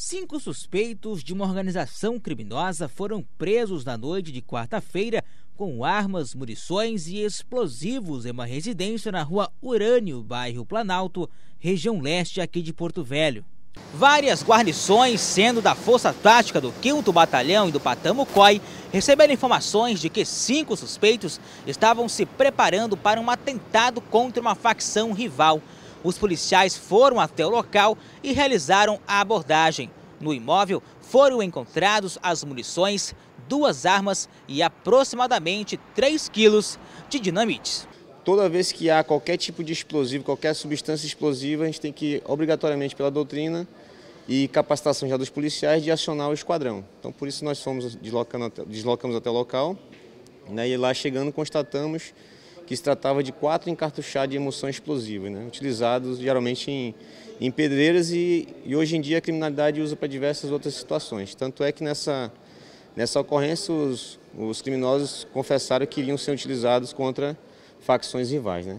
Cinco suspeitos de uma organização criminosa foram presos na noite de quarta-feira com armas, munições e explosivos em uma residência na rua Urânio, bairro Planalto, região leste aqui de Porto Velho. Várias guarnições, sendo da Força Tática do 5 Batalhão e do Patamucói, receberam informações de que cinco suspeitos estavam se preparando para um atentado contra uma facção rival os policiais foram até o local e realizaram a abordagem. No imóvel foram encontrados as munições, duas armas e aproximadamente 3 quilos de dinamite. Toda vez que há qualquer tipo de explosivo, qualquer substância explosiva, a gente tem que, obrigatoriamente pela doutrina e capacitação já dos policiais, de acionar o esquadrão. Então, por isso nós fomos deslocando, deslocamos até o local né, e lá chegando constatamos que se tratava de quatro encartuchados de emulsão explosiva, né, utilizados geralmente em, em pedreiras e, e, hoje em dia a criminalidade usa para diversas outras situações. Tanto é que nessa, nessa ocorrência os, os criminosos confessaram que iriam ser utilizados contra facções rivais. Né.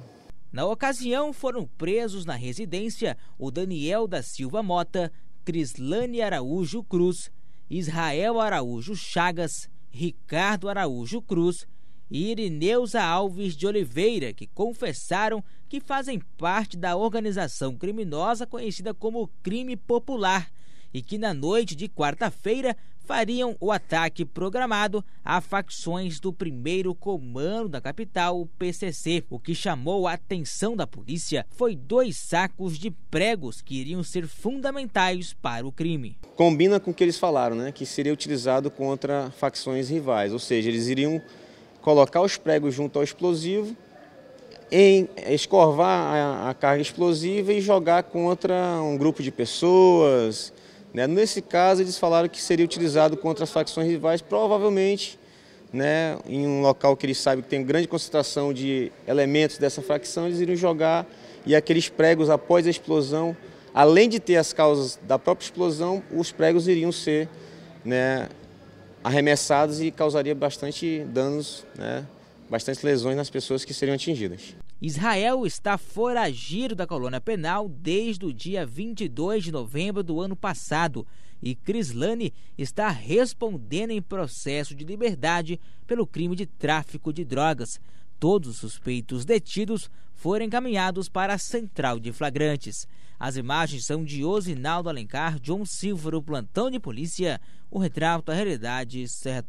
Na ocasião, foram presos na residência o Daniel da Silva Mota, Crislane Araújo Cruz, Israel Araújo Chagas, Ricardo Araújo Cruz e Irineuza Alves de Oliveira, que confessaram que fazem parte da organização criminosa conhecida como Crime Popular e que na noite de quarta-feira fariam o ataque programado a facções do primeiro comando da capital, o PCC. O que chamou a atenção da polícia foi dois sacos de pregos que iriam ser fundamentais para o crime. Combina com o que eles falaram, né, que seria utilizado contra facções rivais, ou seja, eles iriam colocar os pregos junto ao explosivo, em, escorvar a, a carga explosiva e jogar contra um grupo de pessoas. Né? Nesse caso, eles falaram que seria utilizado contra as facções rivais, provavelmente né, em um local que eles sabem que tem grande concentração de elementos dessa facção, eles iriam jogar e aqueles pregos após a explosão, além de ter as causas da própria explosão, os pregos iriam ser né, arremessadas e causaria bastante danos, né, bastante lesões nas pessoas que seriam atingidas. Israel está foragido da colônia penal desde o dia 22 de novembro do ano passado e Crislane está respondendo em processo de liberdade pelo crime de tráfico de drogas. Todos os suspeitos detidos foram encaminhados para a central de flagrantes. As imagens são de Osinaldo Alencar, John Silva, o plantão de polícia, o retrato da realidade Serra